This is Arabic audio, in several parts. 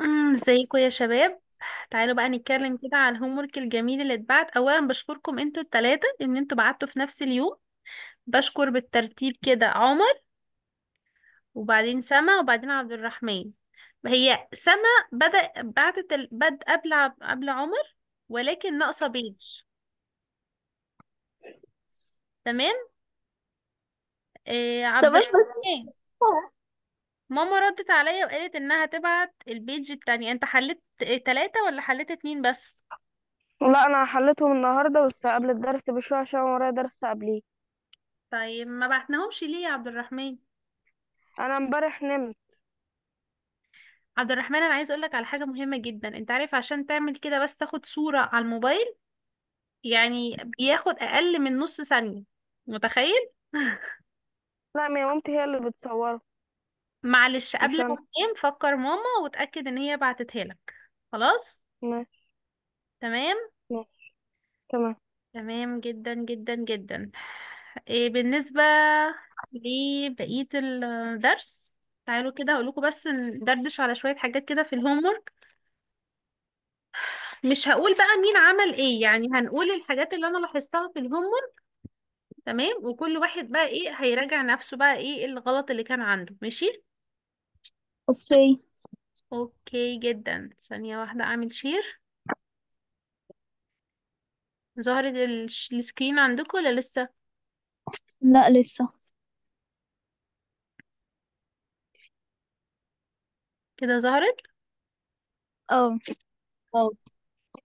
ازيكم يا شباب تعالوا بقى نتكلم كده على الهوم ورك الجميل اللي اتبعت اولا بشكركم انتوا الثلاثه ان انتوا بعتوا في نفس اليوم بشكر بالترتيب كده عمر وبعدين سما وبعدين عبد الرحمن هي سما بدأ بعتت البد قبل قبل عمر ولكن ناقصة بيج تمام آه عبد انا الرحمن ماما ردت عليا وقالت انها تبعت البيج التانية انت حليت تلاتة ولا حليت اتنين بس لا انا حليتهم النهارده بس قبل الدرس بشويه عشان ورايا درس قبليه طيب ما بعتناهمش ليه يا عبد الرحمن انا امبارح نمت عبد الرحمن انا عايز اقولك على حاجة مهمة جدا انت عارف عشان تعمل كده بس تاخد صورة على الموبايل يعني بياخد اقل من نص ثانية متخيل لا ما هي مامتي هي اللي بتصوره معلش قبل ما تنام فكر ماما وتأكد ان هي بعتتها لك خلاص ماشي تمام ماشي تمام تمام جدا جدا جدا إيه بالنسبة لبقية الدرس تعالوا كده هقول لكم بس ندردش على شوية حاجات كده في الهوم وورك مش هقول بقى مين عمل ايه يعني هنقول الحاجات اللي انا لاحظتها في الهوم وورك تمام وكل واحد بقى ايه هيراجع نفسه بقى ايه الغلط اللي كان عنده ماشي اوكي اوكي جدا ثانية واحدة اعمل شير ظهرت السكرين عندكم ولا لسه لا لسه كده ظهرت اه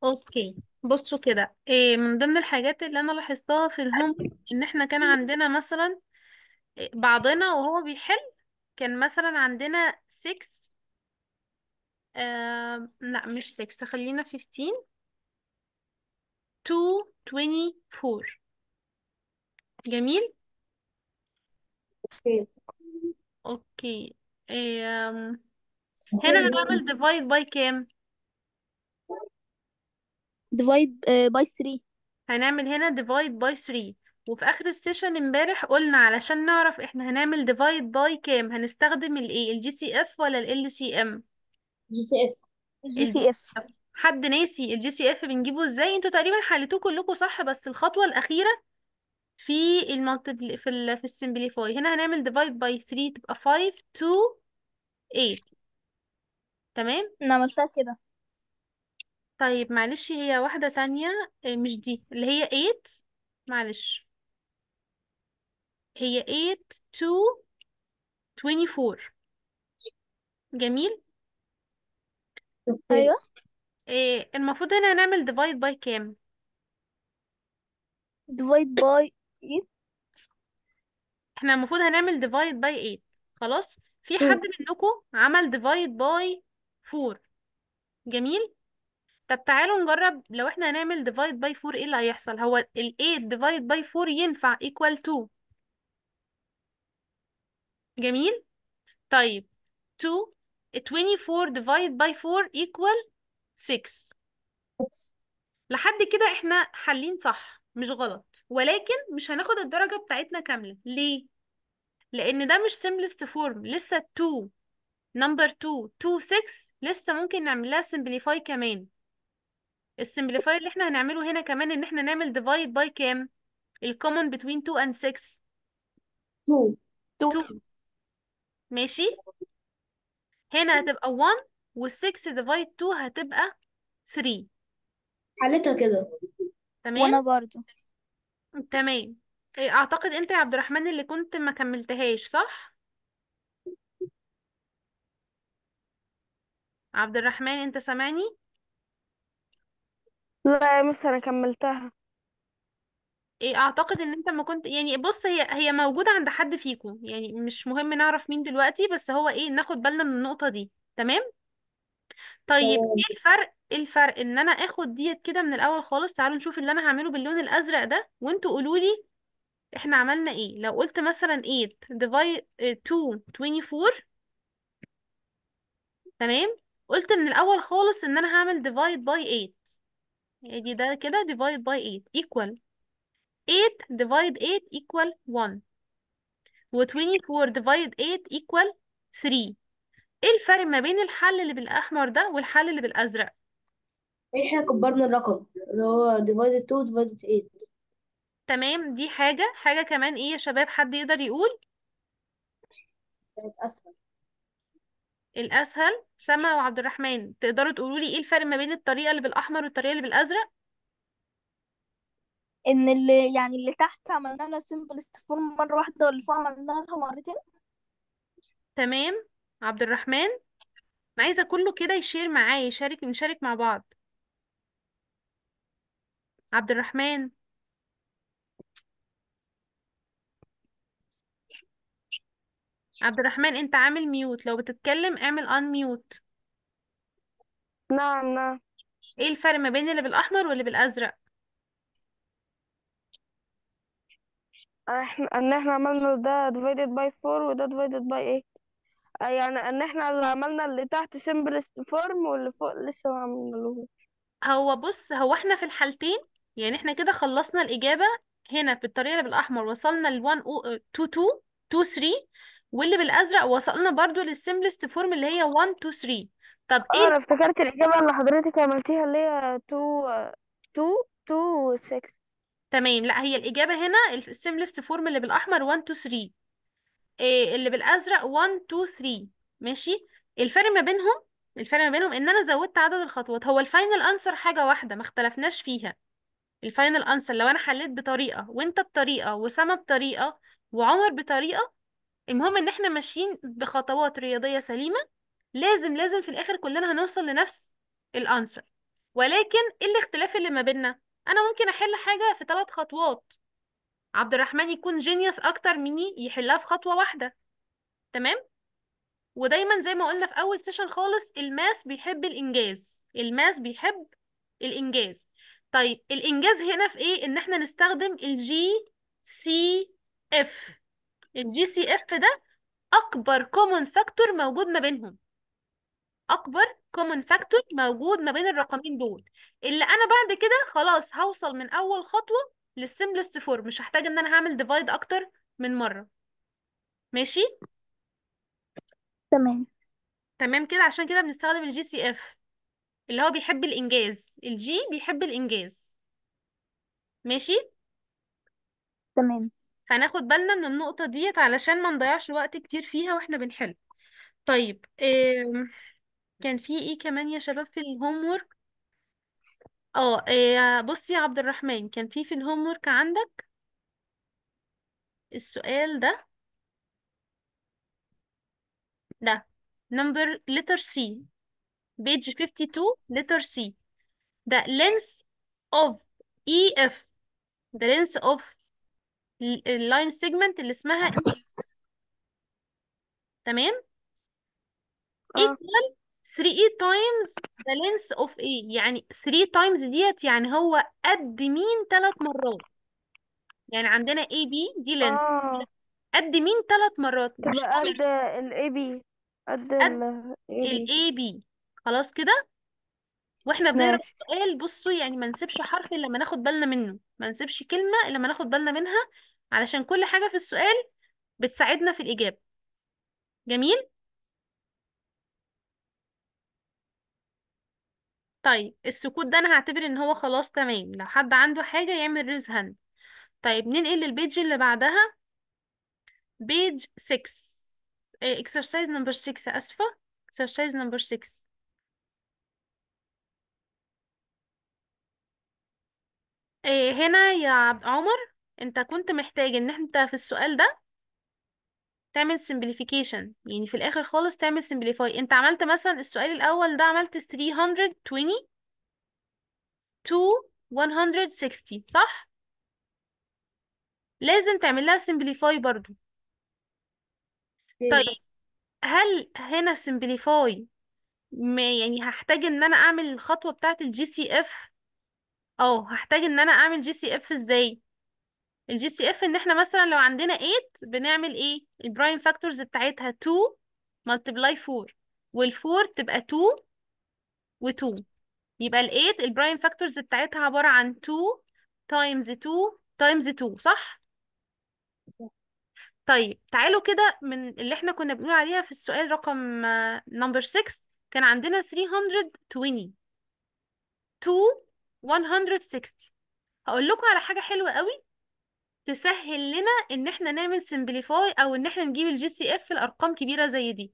اوكي بصوا كده إيه من ضمن الحاجات اللي انا لاحظتها في الهوم ان احنا كان عندنا مثلا آه، بعضنا وهو بيحل كان مثلا عندنا 6 لا مش 6 خلينا 15 تويني فور جميل اوكي هنا هنعمل ديفايد باي كام ديفايد باي 3 هنعمل هنا ديفايد باي 3 وفي اخر السيشن امبارح قلنا علشان نعرف احنا هنعمل ديفايد باي كام هنستخدم الايه الجي سي اف ولا ال سي ام جي سي اف جي سي اف حد ناسي الجي سي اف بنجيبه ازاي انتوا تقريبا حليتوه كلكم صح بس الخطوه الاخيره في المالتيبل في الـ في السمبليفاي هنا هنعمل ديفايد باي 3 تبقى 5 2 8 تمام انا عملتها كده طيب معلش هي واحده ثانيه آه، مش دي اللي هي 8 معلش هي 8 to 24 جميل ايوه إيه المفروض هنا هنعمل ديفايد باي كام ديفايد باي 8 احنا المفروض هنعمل ديفايد باي 8 خلاص في حد منكم عمل ديفايد باي 4 جميل طب تعالوا نجرب لو احنا هنعمل ديفايد باي 4 ايه اللي هيحصل هو ال 8 ديفايد باي 4 ينفع ايكوال 2 جميل طيب 2 24 divided by 4 equal 6 لحد كده احنا حلين صح مش غلط ولكن مش هناخد الدرجة بتاعتنا كاملة ليه؟ لأن ده مش simplest form لسه 2 number 2 2 6 لسه ممكن نعملها simplify كمان السمبليفاي اللي احنا هنعمله هنا كمان ان احنا نعمل divide by كام؟ الكومون between 2 and 6 2 2 ماشي هنا هتبقى 1 وال6 ديفايد 2 هتبقى 3 حلتها كده تمام وانا برضو تمام إيه، اعتقد انت يا عبد الرحمن اللي كنت ما كملتهاش صح عبد الرحمن انت سامعني لا يا مستر انا كملتها إيه اعتقد ان انت ما كنت يعني بص هي هي موجودة عند حد فيكم يعني مش مهم نعرف مين دلوقتي بس هو ايه ناخد بالنا من النقطة دي تمام طيب تمام ايه الفرق ايه الفرق ان انا اخد ديت كده من الاول خالص تعالوا نشوف اللي انا هعمله باللون الازرق ده وانتوا قولوا لي احنا عملنا ايه لو قلت مثلا 8 divide 2 آه، 24 تمام قلت من الاول خالص ان انا هعمل divide by 8 ادي ده كده divide by 8 equal 8 divide 8 equal 1 و 24 divide 8 equal 3 ايه الفرق ما بين الحل اللي بالاحمر ده والحل اللي بالازرق احنا كبرنا الرقم اللي هو divided 2 divided 8 تمام دي حاجة حاجة كمان ايه يا شباب حد يقدر يقول كانت اسهل الاسهل سما وعبد الرحمن تقدروا تقولوا لي ايه الفرق ما بين الطريقة اللي بالاحمر والطريقة اللي بالازرق ان اللي يعني اللي تحت عملنا لها سمبلست form مره واحده واللي فوق عملنا لها مرتين تمام عبد الرحمن عايزه كله كده يشير معايا يشارك نشارك مع بعض عبد الرحمن عبد الرحمن انت عامل ميوت لو بتتكلم اعمل ان ميوت نعم نعم ايه الفرق ما بين اللي بالاحمر واللي بالازرق احنا ان احنا عملنا ده divided by 4 وده divided by ايه يعني ان احنا اللي عملنا اللي تحت simplest form واللي فوق لسه ما عملناهوش هو بص هو احنا في الحالتين يعني احنا كده خلصنا الإجابة هنا بالطريقة اللي بالأحمر وصلنا ل 1 2 2 2 3 واللي بالأزرق وصلنا برضو للسمبلست فورم اللي هي 1 2 3 طب اه ايه انا افتكرت الإجابة اللي حضرتك عملتيها اللي هي 2 2 2 6 تمام لا هي الإجابة هنا السيملست فورم اللي بالأحمر 1 2 3 إيه اللي بالأزرق 1 2 3 ماشي الفرق ما بينهم الفرق ما بينهم إن أنا زودت عدد الخطوات هو الفاينل أنسر حاجة واحدة ما اختلفناش فيها الفاينل أنسر لو أنا حليت بطريقة وأنت بطريقة وسما بطريقة وعمر بطريقة المهم إن إحنا ماشيين بخطوات رياضية سليمة لازم لازم في الآخر كلنا هنوصل لنفس الأنسر ولكن إيه الاختلاف اللي ما بيننا انا ممكن احل حاجه في ثلاث خطوات عبد الرحمن يكون جينيوس اكتر مني يحلها في خطوه واحده تمام ودايما زي ما قلنا في اول سيشن خالص الماس بيحب الانجاز الماس بيحب الانجاز طيب الانجاز هنا في ايه ان احنا نستخدم الجي سي اف الجي سي اف ده اكبر كومون فاكتور موجود ما بينهم اكبر common factor موجود ما بين الرقمين دول اللي انا بعد كده خلاص هوصل من اول خطوه للسمبلست فورم مش هحتاج ان انا هعمل ديفايد اكتر من مره ماشي تمام تمام كده عشان كده بنستخدم الجي سي اف اللي هو بيحب الانجاز الجي بيحب الانجاز ماشي تمام هناخد بالنا من النقطه ديت علشان ما نضيعش وقت كتير فيها واحنا بنحل طيب إيه... كان في ايه كمان يا شباب في الهوم ورك اه إيه، بصي يا عبد الرحمن كان في في الهوم ورك عندك السؤال ده ده نمبر letter C page 52 letter C the length of EF the length of line segment اللي اسمها E تمام اه equal 3 times the length of A يعني 3 times ديت يعني هو قد مين ثلاث مرات يعني عندنا اي بي دي لينس قد مين ثلاث مرات مش قد الاي بي قد الاي بي خلاص كده واحنا بنقرا السؤال بصوا يعني ما نسيبش حرف الا لما ناخد بالنا منه ما نسيبش كلمه الا لما ناخد بالنا منها علشان كل حاجه في السؤال بتساعدنا في الاجابه جميل طيب السكوت ده انا هعتبر ان هو خلاص تمام لو حد عنده حاجة يعمل ريز هاند طيب ننقل للبيج اللي بعدها بيج 6 اكسرسايز نمبر 6 اسفة اكسرسايز نمبر 6 هنا يا عمر انت كنت محتاج ان انت في السؤال ده تعمل simplification يعني في الاخر خالص تعمل simplify انت عملت مثلا السؤال الاول ده عملت 320 to 160 صح لازم تعمل لها simplify برضو طيب إيه؟ هل هنا simplify يعني هحتاج ان انا اعمل الخطوة بتاعت الجي سي اف اه هحتاج ان انا اعمل جي سي اف ازاي الجي سي اف ان احنا مثلا لو عندنا 8 بنعمل ايه البرايم فاكتورز بتاعتها 2 ملتبلاي 4 وال4 تبقى 2 و2 يبقى ال8 البرايم فاكتورز بتاعتها عبارة عن 2 تايمز 2 تايمز 2 صح طيب تعالوا كده من اللي احنا كنا بنقول عليها في السؤال رقم نمبر 6 كان عندنا 320 2 160 هقول لكم على حاجة حلوة قوي تسهل لنا ان احنا نعمل سمبليفاي او ان احنا نجيب الجي سي اف لارقام كبيره زي دي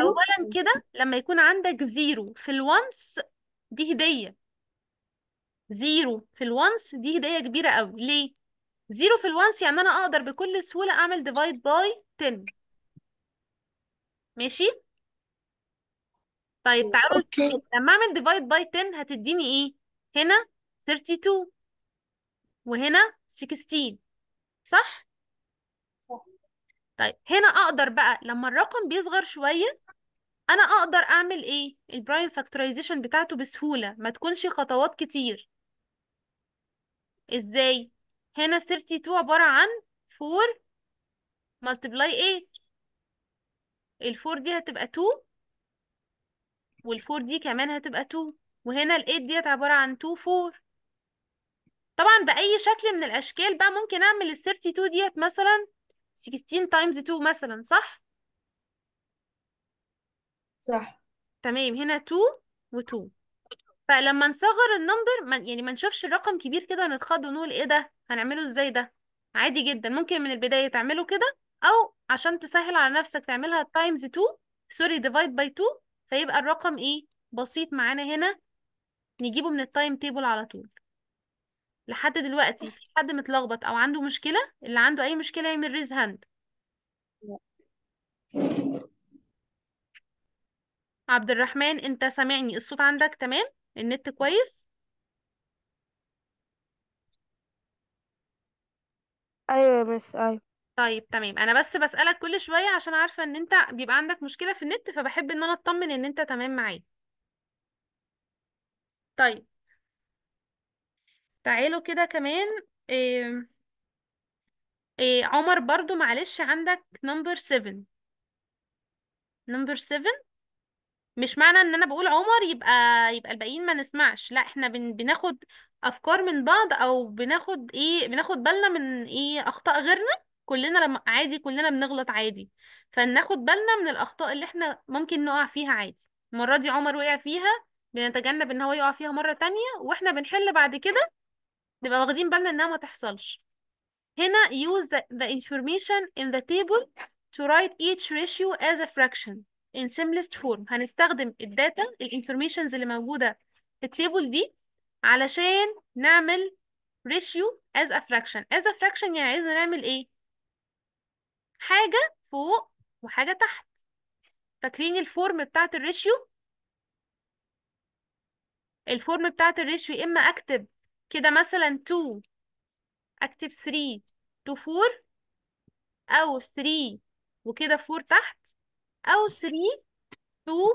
اولا كده لما يكون عندك زيرو في الوانس دي هديه زيرو في الوانس دي هديه كبيره قوي ليه زيرو في الوانس يعني انا اقدر بكل سهوله اعمل ديفايد باي 10 ماشي طيب تعالوا نشوف لما اعمل ديفايد باي 10 هتديني ايه هنا 32 وهنا 16 صح؟ طيب هنا اقدر بقى لما الرقم بيصغر شوية انا اقدر اعمل ايه؟ البرايم فاكتورايزيشن بتاعته بسهولة ما تكونش خطوات كتير ازاي؟ هنا 32 عبارة عن 4 ملتبلاي 8 ال 4 دي هتبقى 2 وال 4 دي كمان هتبقى 2 وهنا ال8 ديت عبارة عن 2 4 طبعا بأي شكل من الأشكال بقى ممكن أعمل ال 32 ديت مثلا 16 تايمز 2 مثلا صح؟ صح تمام هنا 2 و2 فلما نصغر النمبر من يعني ما نشوفش الرقم كبير كده نتخض ونقول ايه ده هنعمله ازاي ده عادي جدا ممكن من البداية تعمله كده او عشان تسهل على نفسك تعملها تايمز 2 سوري ديفايد باي 2 فيبقى الرقم ايه بسيط معانا هنا نجيبه من التايم تيبل على طول لحد دلوقتي في حد متلخبط او عنده مشكلة اللي عنده اي مشكلة يعمل ريز هاند عبد الرحمن انت سامعني الصوت عندك تمام النت كويس ايوه يا مس ايوه طيب تمام انا بس بسألك كل شوية عشان عارفة ان انت بيبقى عندك مشكلة في النت فبحب ان انا اطمن ان انت تمام معايا طيب تعالوا كده كمان إيه إيه عمر برضو معلش عندك نمبر 7 نمبر 7 مش معنى ان انا بقول عمر يبقى يبقى الباقيين ما نسمعش لا احنا بن... بناخد افكار من بعض او بناخد ايه بناخد بالنا من ايه اخطاء غيرنا كلنا لما عادي كلنا بنغلط عادي فناخد بالنا من الاخطاء اللي احنا ممكن نقع فيها عادي المره دي عمر وقع فيها بنتجنب ان هو يقع فيها مره تانية واحنا بنحل بعد كده نبقى واخدين بالنا انها ما تحصلش هنا use the, the information in the table to write each ratio as a fraction in simplest form هنستخدم الداتا الانفورميشنز اللي موجودة في التيبل دي علشان نعمل ratio as a fraction as a fraction يعني عايزنا نعمل ايه حاجة فوق وحاجة تحت فاكرين الفورم بتاعة الريشيو الفورم بتاعة الريشيو يا اما اكتب كده مثلا 2 اكتب 3 to 4 او 3 وكده 4 تحت او 3 2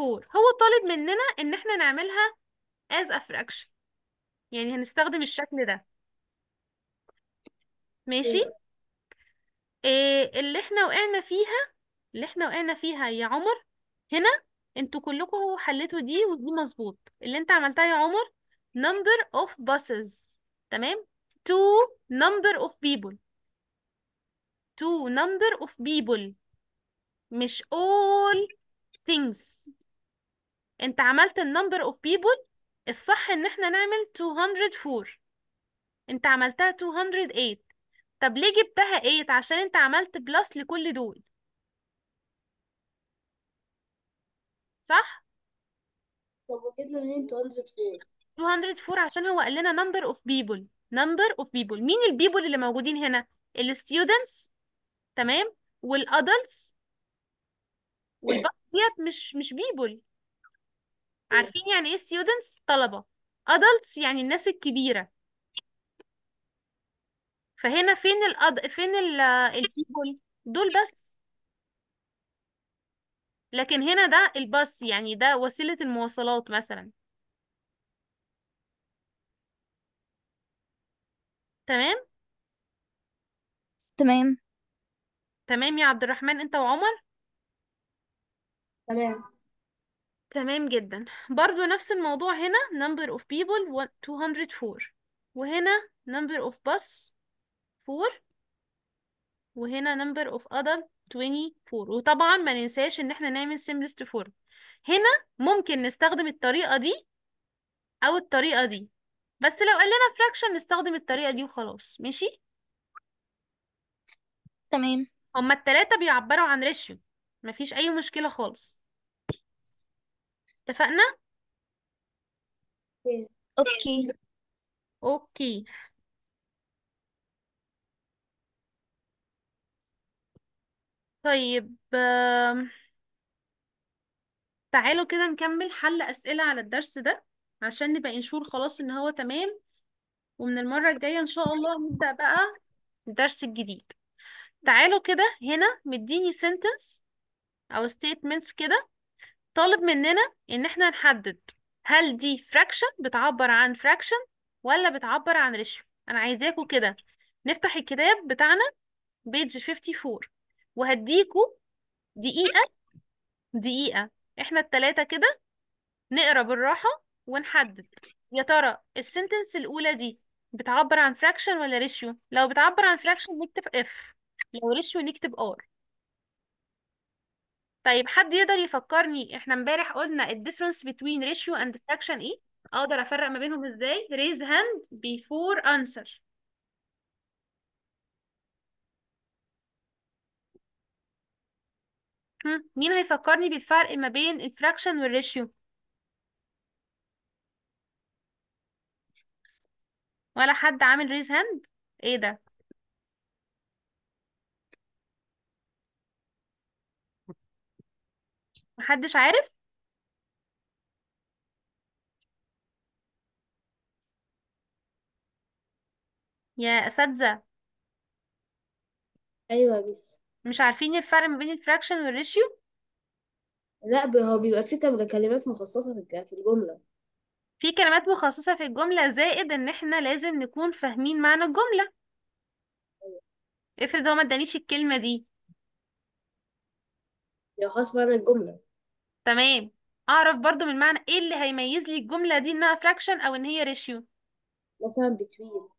4 هو طالب مننا ان احنا نعملها as a fraction يعني هنستخدم الشكل ده ماشي إيه, إيه، اللي احنا وقعنا فيها اللي احنا وقعنا فيها يا عمر هنا انتوا كلكم حليتوا دي ودي مظبوط اللي انت عملتها يا عمر number of buses تمام to number of people to number of people مش all things انت عملت ال number of people الصح ان احنا نعمل 204 انت عملتها 208 طب ليه جبتها 8 عشان انت عملت بلس لكل دول صح؟ طب وجبنا منين 204 204 عشان هو قال لنا number of people number of people مين البيبول اللي موجودين هنا الستودنتس تمام والادلتس والباقي إيه؟ ديت مش مش بيبول إيه؟ عارفين يعني ايه students طلبة adults يعني الناس الكبيرة فهنا فين الأد... فين ال آه، البيبول دول بس لكن هنا ده الباص يعني ده وسيلة المواصلات مثلا تمام تمام تمام يا عبد الرحمن انت وعمر تمام تمام جدا برضو نفس الموضوع هنا number of people 204 وهنا number of bus 4 وهنا number of adult 24 وطبعا ما ننساش ان احنا نعمل simplest form هنا ممكن نستخدم الطريقة دي او الطريقة دي بس لو قال لنا فراكشن نستخدم الطريقة دي وخلاص ماشي تمام هما التلاتة بيعبروا عن ريشيو مفيش أي مشكلة خالص اتفقنا؟ اوكي أوكي طيب تعالوا كده نكمل حل أسئلة على الدرس ده عشان نبقى انشور خلاص ان هو تمام ومن المرة الجاية ان شاء الله نبدأ بقى الدرس الجديد تعالوا كده هنا مديني sentence او statements كده طالب مننا ان احنا نحدد هل دي fraction بتعبر عن fraction ولا بتعبر عن ratio انا عايزاكم كده نفتح الكتاب بتاعنا بيج 54 وهديكوا دقيقة دقيقة احنا التلاتة كده نقرا بالراحة ونحدد يا ترى السنتنس الأولى دي بتعبر عن فراكشن ولا ريشيو لو بتعبر عن فراكشن نكتب اف لو ريشيو نكتب ار طيب حد يقدر يفكرني احنا امبارح قلنا الديفرنس between ratio and fraction ايه اقدر افرق ما بينهم ازاي raise hand before answer مين هيفكرني بالفرق ما بين الفراكشن والريشيو ولا حد عامل ريز هاند ايه ده محدش عارف يا اساتذه ايوه بس مش عارفين الفرق ما بين الفراكشن والريشيو لا هو بيبقى فيه كلمات مخصصة في الجملة في كلمات مخصصة في الجملة زائد ان احنا لازم نكون فاهمين معنى الجملة افرض هو ما ادانيش الكلمة دي خاص معنى الجملة تمام اعرف برضو من معنى ايه اللي هيميز لي الجملة دي انها فراكشن او ان هي ريشيو مثلا between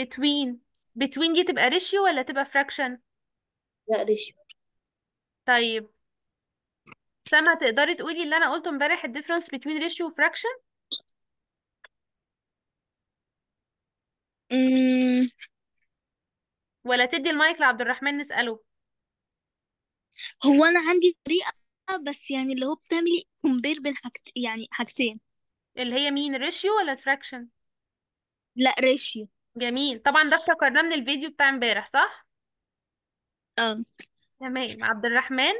between between دي تبقى ريشيو ولا تبقى فراكشن لا ratio طيب سما تقدري تقولي اللي انا قلته امبارح الديفرنس between ratio وفراكشن أمم، ولا تدي المايك لعبد الرحمن نسأله هو انا عندي طريقة بس يعني اللي هو بتعملي كومبير بين حاجت يعني حاجتين اللي هي مين ratio ولا الفراكشن لا ريشيو جميل طبعا ده افتكرناه من الفيديو بتاع امبارح صح اه تمام عبد الرحمن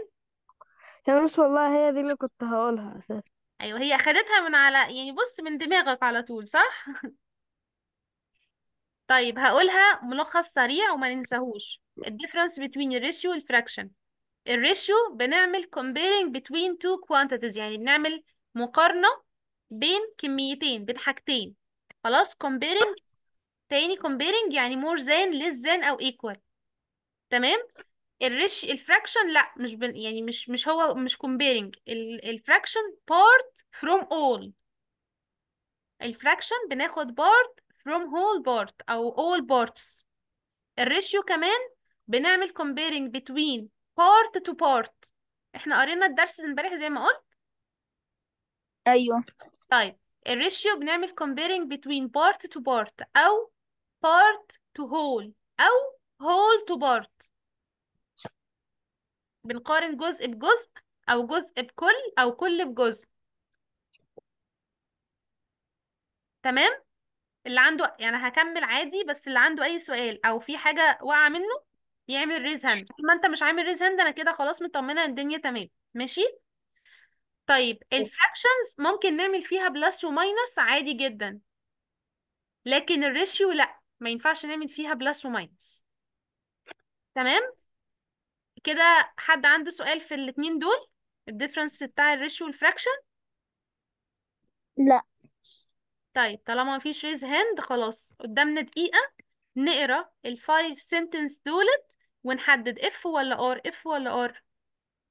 يا والله هي دي اللي كنت هقولها اساسا ايوه هي اخدتها من على يعني بص من دماغك على طول صح طيب هقولها ملخص سريع وما ننساهوش ال difference between ال ratio وال fraction ال ratio بنعمل comparing between two quantities يعني بنعمل مقارنة بين كميتين بين حاجتين خلاص comparing تاني comparing يعني more than less than أو equal تمام الريش الفراكشن لا مش بن يعني مش مش هو مش comparing الفراكشن part from all الفراكشن بناخد part from whole part او all parts الريشيو كمان بنعمل comparing between part to part احنا قرينا الدرس امبارح زي ما قلت ايوه طيب الريشيو بنعمل comparing between part to part او part to whole او whole to part بنقارن جزء بجزء أو جزء بكل أو كل بجزء تمام اللي عنده يعني هكمل عادي بس اللي عنده أي سؤال أو في حاجة واقعة منه يعمل ريز هاند ما انت مش عامل ريز هاند انا كده خلاص مطمنه ان الدنيا تمام ماشي طيب الفراكشنز ممكن نعمل فيها بلس وماينس عادي جدا لكن الريشيو لا ما ينفعش نعمل فيها بلس وماينس تمام كده حد عنده سؤال في الاتنين دول الديفرنس بتاع الريشيو والفراكشن لا طيب طالما مفيش ريز هاند خلاص قدامنا دقيقة نقرا الفايف سنتنس دولت ونحدد اف ولا ار اف ولا ار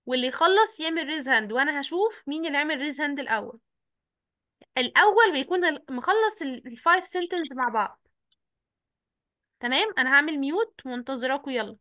واللي يخلص يعمل ريز هاند وانا هشوف مين اللي عمل ريز هاند الاول الاول بيكون مخلص الفايف سنتنس مع بعض تمام انا هعمل ميوت وانتظركم يلا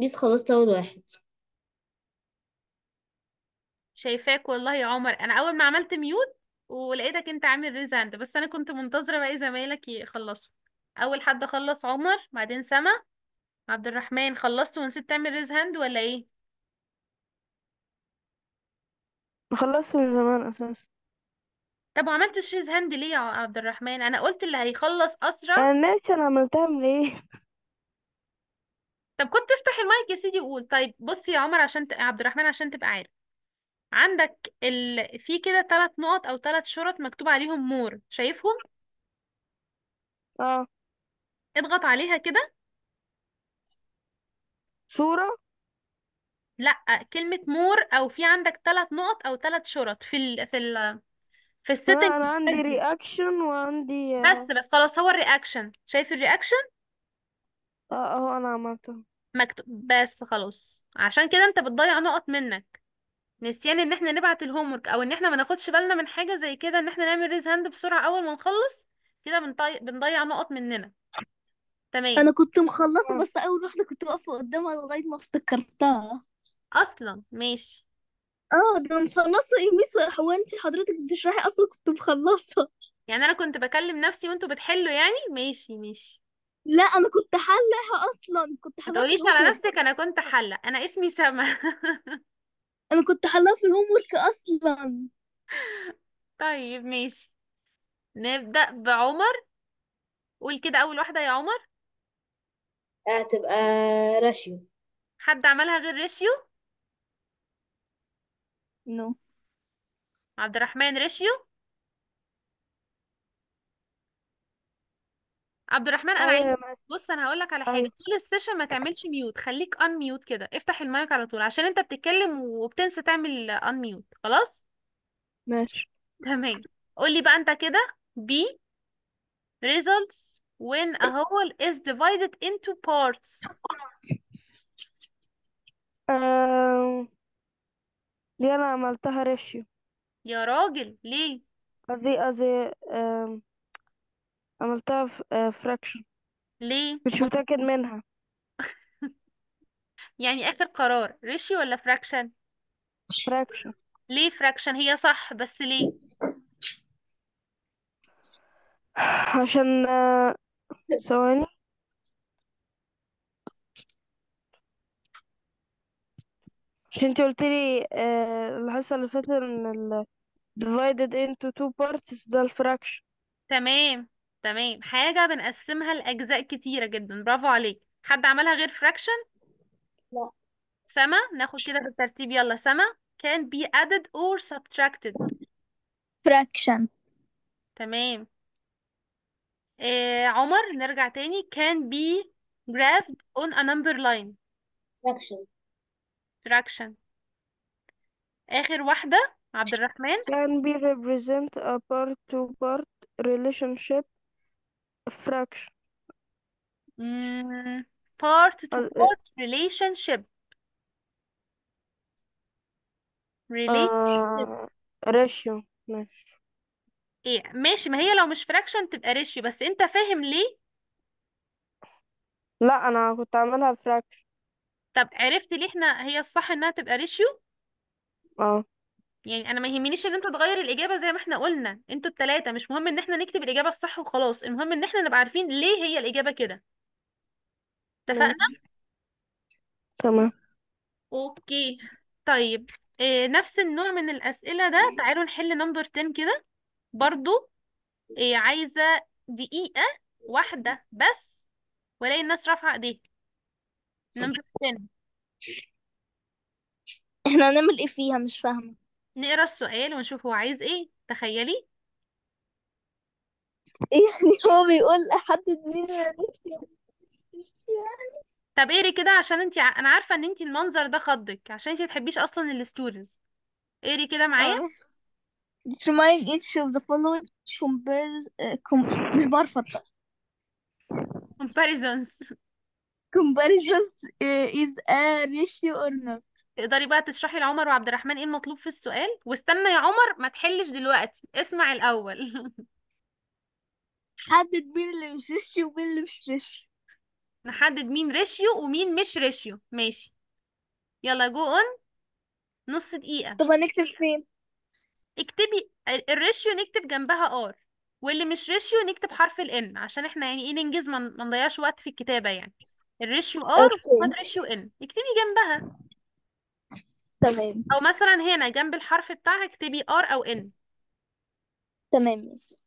بيس خلصت أول واحد شايفاك والله يا عمر انا اول ما عملت ميوت ولقيتك انت عامل ريزاند بس انا كنت منتظره بقى إيه زمايلك يخلصوا اول حد خلص عمر بعدين سما عبد الرحمن خلصت ونسيت تعمل هاند ولا ايه خلصت من زمان أساسا طب وعملتش هاند ليه يا عبد الرحمن انا قلت اللي هيخلص اسرع أنا ناسي أنا عملتها من إيه طب كنت تفتح المايك يا سيدي وقول طيب بص يا عمر عشان ت... عبد الرحمن عشان تبقى عارف عندك ال... في كده ثلاث نقط او ثلاث شرط مكتوب عليهم مور شايفهم اه اضغط عليها كده صورة لا كلمة مور او في عندك ثلاث نقط او ثلاث شرط في ال... في ال... في لا السيتنج انا عندي رياكشن وعندي آه. بس بس خلاص هو الرياكشن شايف الرياكشن اه اهو انا عملته مكتوب بس خلاص عشان كده انت بتضيع نقط منك نسيان ان احنا نبعت الهوم ورك او ان احنا ما ناخدش بالنا من حاجه زي كده ان احنا نعمل ريز هاند بسرعه اول ما نخلص كده بنضيع بنضيع نقط مننا تمام انا كنت مخلصه بس اول واحده كنت واقفه قدامها لغايه ما افتكرتها اصلا ماشي اه ده مخلصه ايه هو انت حضرتك بتشرحي اصلا كنت مخلصه يعني انا كنت بكلم نفسي وانتوا بتحلوا يعني ماشي ماشي لا انا كنت حلقها اصلا كنت ما حلقها في تقوليش على الهوم نفسك انا كنت حلق انا اسمي سما انا كنت حلقها في الهوم ورك اصلا طيب ماشي نبدأ بعمر قول كده اول واحدة يا عمر هتبقى راشيو حد عملها غير ريشيو نو عبد الرحمن ريشيو عبد الرحمن انا أيوة، عايز بص انا هقول لك على حاجه ايوه طول السيشن ما تعملش ميوت خليك ان ميوت كده افتح المايك على طول عشان انت بتتكلم وبتنسى تعمل ان ميوت خلاص ماشي تمام قولي بقى انت كده بي results when a whole is divided into parts آه... انا عملتها ريشيو يا راجل ليه قصدي قصدي آم، عملتها فراكشن آه، ليه مش متأكد منها يعني آخر قرار ريشي ولا فراكشن فراكشن ليه فراكشن هي صح بس ليه عشان آه، ثواني عشان انت قلت لي آه، الحصة اللي فاتت ان ال divided into two parts ده الفراكشن تمام تمام حاجة بنقسمها لأجزاء كتيرة جدا برافو عليك حد عملها غير fraction لا سما ناخد كده بالترتيب يلا سما can be added or subtracted fraction تمام آه عمر نرجع تاني can be graphed on a number line fraction fraction آخر واحدة عبد الرحمن can be represent a part to part relationship fraction Mm, part to part relationship. Relationship آه ratio ماشي ايه ماشي ما هي لو مش fraction تبقى ratio بس انت فاهم ليه؟ لا انا كنت عاملها fraction طب عرفت ليه احنا هي الصح انها تبقى ratio؟ اه يعني انا ما يهمنيش ان انت تغير الاجابه زي ما احنا قلنا انتوا التلاتة مش مهم ان احنا نكتب الاجابه الصح وخلاص المهم ان احنا نبقى عارفين ليه هي الاجابه كده اتفقنا تمام اوكي طيب إيه نفس النوع من الاسئله ده تعالوا نحل نمبر 10 كده برضو إيه عايزه دقيقه واحده بس والاقي الناس رافعه ايديها نمبر 10 احنا هنعمل ايه فيها مش فاهمة نقرا السؤال ونشوف هو عايز ايه تخيلي يعني هو بيقول احدد مين طب اقري كده عشان انت انا عارفه ان انت المنظر ده خضك عشان انت بتحبيش اصلا الستوريز اقري كده معايا اه determine each of the following compares uh, com مش بعرف انطق comparisons comparisons uh, is a ratio or not تقدري بقى تشرحي لعمر وعبد الرحمن ايه المطلوب في السؤال واستنى يا عمر ما تحلش دلوقتي اسمع الاول حدد مين اللي مش ريشيو ومين اللي مش ريشيو نحدد مين ريشيو ومين مش ريشيو ماشي يلا جو اون نص دقيقة طب هنكتب فين اكتبي الريشيو نكتب جنبها ار واللي مش ريشيو نكتب حرف ال ان عشان احنا يعني ايه ننجز ما نضيعش وقت في الكتابة يعني الريشيو ار وقصاد اوكي ريشيو ان اكتبي جنبها تمام او مثلا هنا جنب الحرف بتاعها اكتبي ار او ان تمام ماشي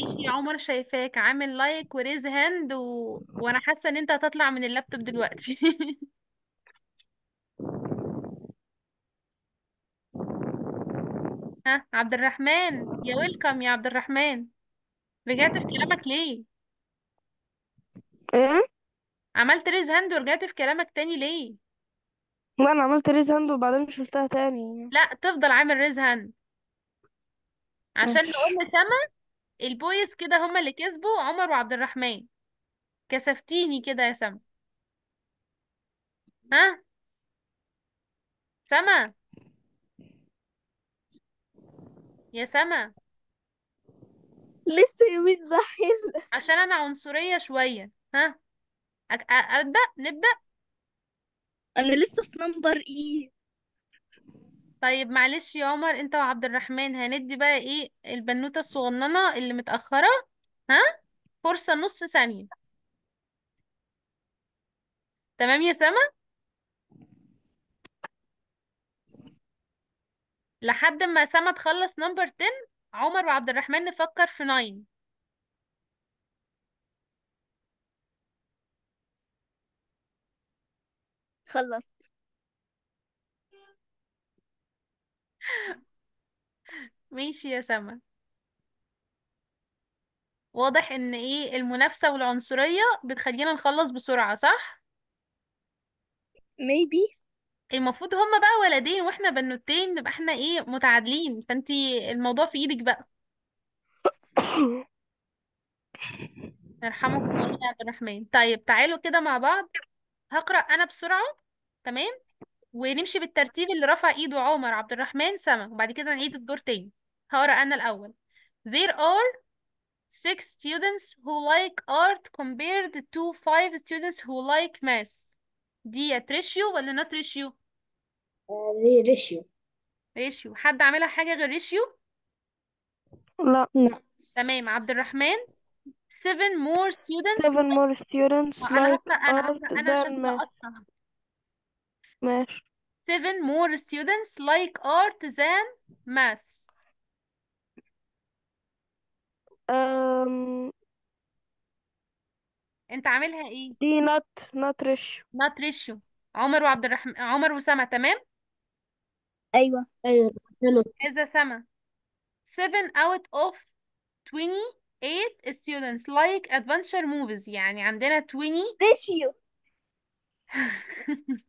ماشي يا عمر شايفاك عامل لايك وريز هاند و... وانا حاسه ان انت هتطلع من اللابتوب دلوقتي ها عبد الرحمن يا ويلكم يا عبد الرحمن رجعت في كلامك ليه ايه عملت ريز هاند ورجعت في كلامك تاني ليه لا انا عملت ريز هاند وبعدين شلتها تاني لا تفضل عامل ريز هاند عشان ماشي نقول لسما البويس كده هما اللي كسبوا عمر وعبد الرحمن كسفتيني كده يا سما ها سما يا سما لسه يومي ميس بحل عشان انا عنصرية شوية ها ابدأ نبدأ انا لسه في نمبر ايه طيب معلش يا عمر انت وعبد الرحمن هندي بقى ايه البنوتة الصغننة اللي متأخرة ها فرصة نص ثانية تمام يا سما لحد ما سما تخلص نمبر 10 عمر وعبد الرحمن نفكر في 9 خلص ماشي يا سما واضح ان ايه المنافسة والعنصرية بتخلينا نخلص بسرعة صح maybe المفروض هما بقى ولدين واحنا بنوتين نبقى احنا ايه متعادلين فانتي الموضوع في ايدك بقى يرحمكم الله يا عبد الرحمن طيب تعالوا كده مع بعض هقرأ انا بسرعة تمام ونمشي بالترتيب اللي رفع ايده عمر عبد الرحمن سما وبعد كده نعيد الدور تاني هقرا انا الاول There are six students who like art compared to five students who like math ديت ريشيو ولا not ratio آه، ريشيو ريشيو حد عاملها حاجة غير ريشيو لا لا تمام عبد الرحمن seven more students seven more students like انا art عشان than math ماشي seven more students like art than math? Um, انت عاملها ايه؟ دي not not ratio not ratio عمر وعبد الرحمن عمر وسما تمام؟ ايوه ايوه إذا سما seven out of 28 students like adventure movies يعني عندنا 20 ratio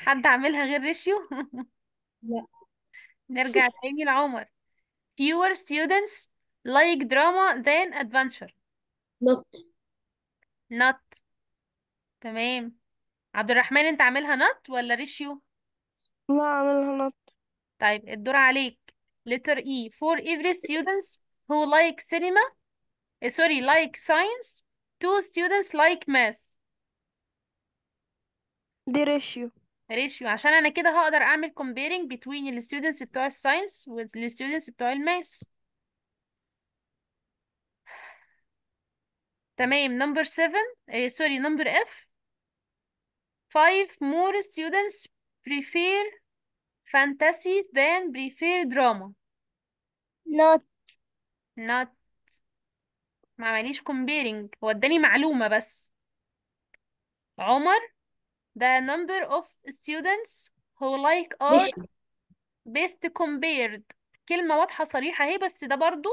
حد عاملها غير ريشيو لا نرجع تاني لعمر fewer students like drama than adventure not not تمام عبد الرحمن انت عاملها not ولا ريشيو لا عاملها not طيب الدور عليك letter E for every students who like cinema sorry like science two students like math the ratio ريشيو عشان انا كده هقدر اعمل comparing between students بتوع الساينس students بتوع الماس تمام number 7 سوري number F 5 more students prefer fantasy than prefer drama not not ما عمليش comparing هو اداني معلومة بس عمر The number of students who like art best compared كلمة واضحة صريحة اهي بس ده برضو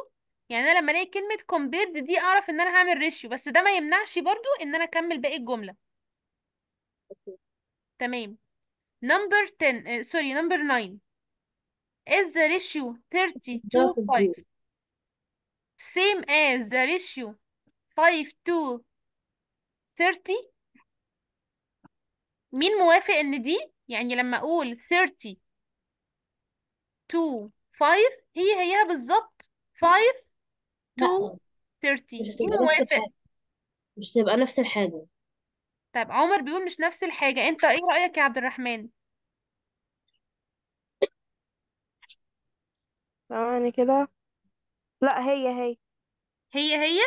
يعني انا لما الاقي كلمة compared دي اعرف ان انا هعمل ratio بس ده ما يمنعش برضو ان انا اكمل باقي الجملة تمام number 10 سوري uh, number 9 is the ratio 30 to 5 same as the ratio 5 to 30 مين موافق ان دي يعني لما اقول 30 2 5 هي هيها بالظبط 5 2 لا 30 مش مين هتبقى نفس موافق الحاجة مش هتبقى نفس الحاجة طب عمر بيقول مش نفس الحاجة انت ايه رأيك يا عبد الرحمن ثواني كده لا هي هي هي هي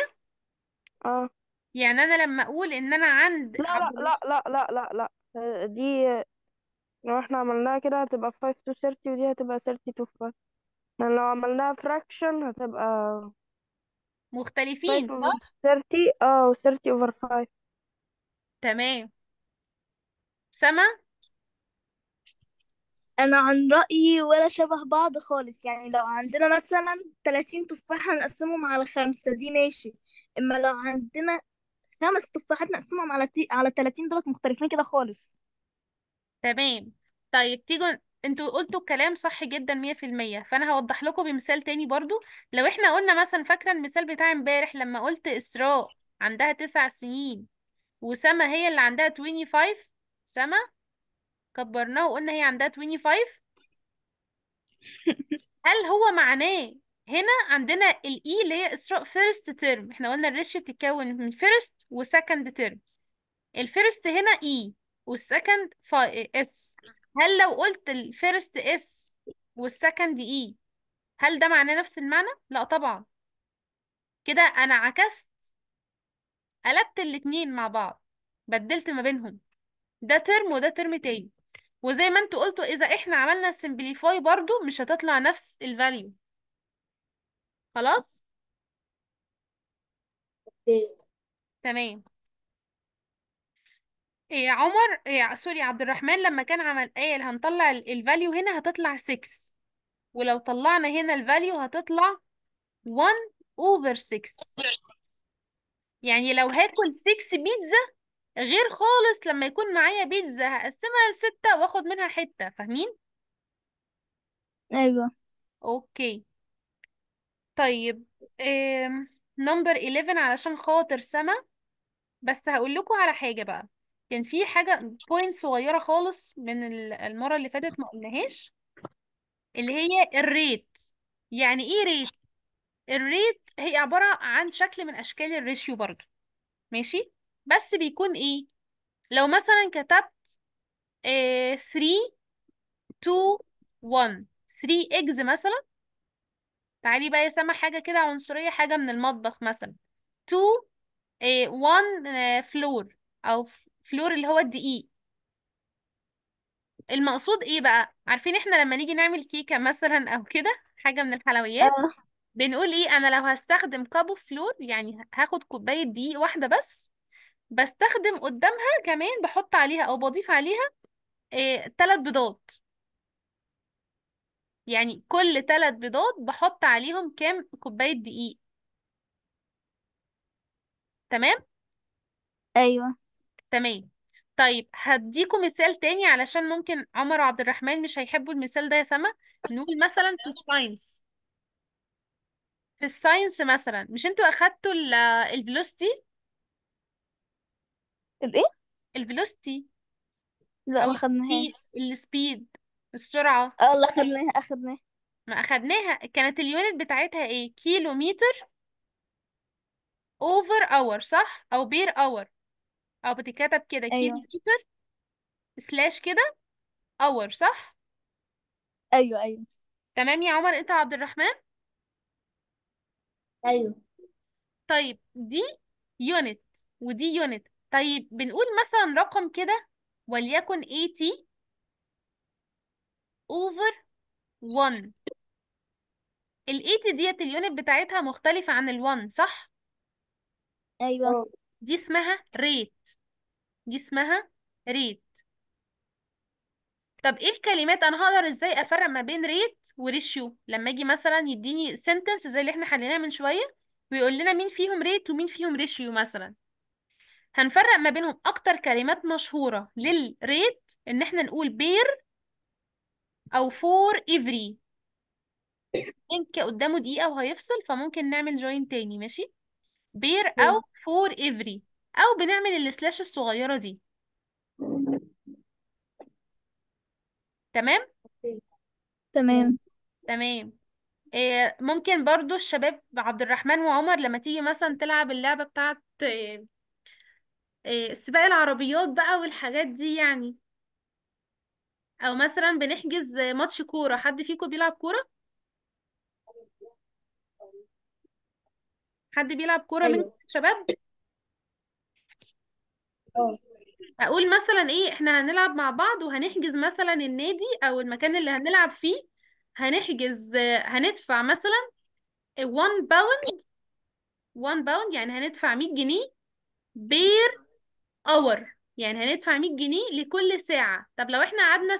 اه يعني انا لما اقول ان انا عند لا لا لا لا لا لا آه، دي لو احنا عملناها كده هتبقى فايف to ثيرتي ودي هتبقى ثيرتي to 5 يعني لو عملناها fraction هتبقى مختلفين over صح ثيرتي اه وثيرتي اوفر over تمام سما انا عن رأيي ولا شبه بعض خالص يعني لو عندنا مثلا 30 تفاحة نقسمهم على خمسة دي ماشي اما لو عندنا خمس تفاحات نقسمهم على تي... على 30 دولت مختلفين كده خالص تمام طيب تيجوا انتوا قلتوا الكلام صح جدا 100% فانا هوضح لكم بمثال تاني برضو لو احنا قلنا مثلا فاكره المثال بتاع امبارح لما قلت اسراء عندها تسع سنين وسما هي اللي عندها 25 سما كبرناه وقلنا هي عندها 25 هل هو معناه هنا عندنا E اللي هي اسراء first term احنا قلنا الريشيو بتتكون من first و second term ال first هنا E وال second S هل لو قلت first S اس second E هل ده معناه نفس المعنى لا طبعا كده انا عكست قلبت الاتنين مع بعض بدلت ما بينهم ده ترم وده ترم تاني وزي ما انتوا قلتوا اذا احنا عملنا simplify برضو مش هتطلع نفس الفاليو خلاص تمام إيه عمر إيه سوري عبد الرحمن لما كان عمل قال هنطلع الفاليو هنا هتطلع 6 ولو طلعنا هنا الفاليو هتطلع 1 اوفر 6 يعني لو هاكل 6 بيتزا غير خالص لما يكون معايا بيتزا هقسمها لستة واخد منها حتة فاهمين؟ ايوه اوكي طيب نمبر 11 علشان خاطر سما بس هقول لكم على حاجة بقى كان في حاجة بوينت صغيرة خالص من المرة اللي فاتت ما قلناهاش اللي هي الريت يعني ايه ريت الريت هي عبارة عن شكل من أشكال الريشيو برضو ماشي بس بيكون ايه لو مثلا كتبت آه 3 2 1 3 اكس مثلا تعالي بقى يا سما حاجة كده عنصرية حاجة من المطبخ مثلا تو إيه وان فلور أو فلور اللي هو الدقيق المقصود ايه بقى عارفين احنا لما نيجي نعمل كيكة مثلا أو كده حاجة من الحلويات اه بنقول ايه أنا لو هستخدم كابو فلور يعني هاخد كوباية دقيق واحدة بس بستخدم قدامها كمان بحط عليها أو بضيف عليها إيه تلات بيضات يعني كل ثلاث بيضات بحط عليهم كام كوباية دقيق تمام ايوه تمام طيب هديكوا مثال تاني علشان ممكن عمر وعبد الرحمن مش هيحبوا المثال ده يا سما نقول مثلا في الساينس في الساينس مثلا مش انتوا اخدتوا آه، الفلوستي الايه الفلوستي لا ما خدناهاش السبيد السرعة اه الله خدناها اخدناها آه، ما أخدناها كانت اليونت بتاعتها إيه كيلو متر أوفر أور صح أو بير أور أو بتتكتب كده كيلو ايوه متر سلاش كده أور صح ايوه ايوه تمام يا عمر أنت عبد الرحمن ايوه طيب دي يونت ودي يونت طيب بنقول مثلا رقم كده وليكن 80 over 1 ال 80 ديت اليونت بتاعتها مختلفة عن ال 1 صح؟ ايوه اه. دي اسمها rate دي اسمها rate طب ايه الكلمات انا هقدر ازاي افرق ما بين rate و ratio لما اجي مثلا يديني sentence زي اللي احنا حليناها من شوية ويقول لنا مين فيهم rate ومين فيهم ratio مثلا هنفرق ما بينهم اكتر كلمات مشهورة للريت ان احنا نقول بير او فور افري لينك قدامه دقيقة وهيفصل فممكن نعمل جوين تاني ماشي بير او فور افري او بنعمل السلاش الصغيرة دي تمام تمام تمام آه، ممكن برضو الشباب عبد الرحمن وعمر لما تيجي مثلا تلعب اللعبة بتاعت آه، آه، سباق العربيات بقى والحاجات دي يعني او مثلا بنحجز ماتش كوره حد فيكم بيلعب كوره حد بيلعب كوره من أيوه. الشباب شباب آه. اقول مثلا ايه احنا هنلعب مع بعض وهنحجز مثلا النادي او المكان اللي هنلعب فيه هنحجز هندفع مثلا 1 باوند 1 باوند يعني هندفع 100 جنيه بير اور يعني هندفع 100 جنيه لكل ساعة طب لو احنا قعدنا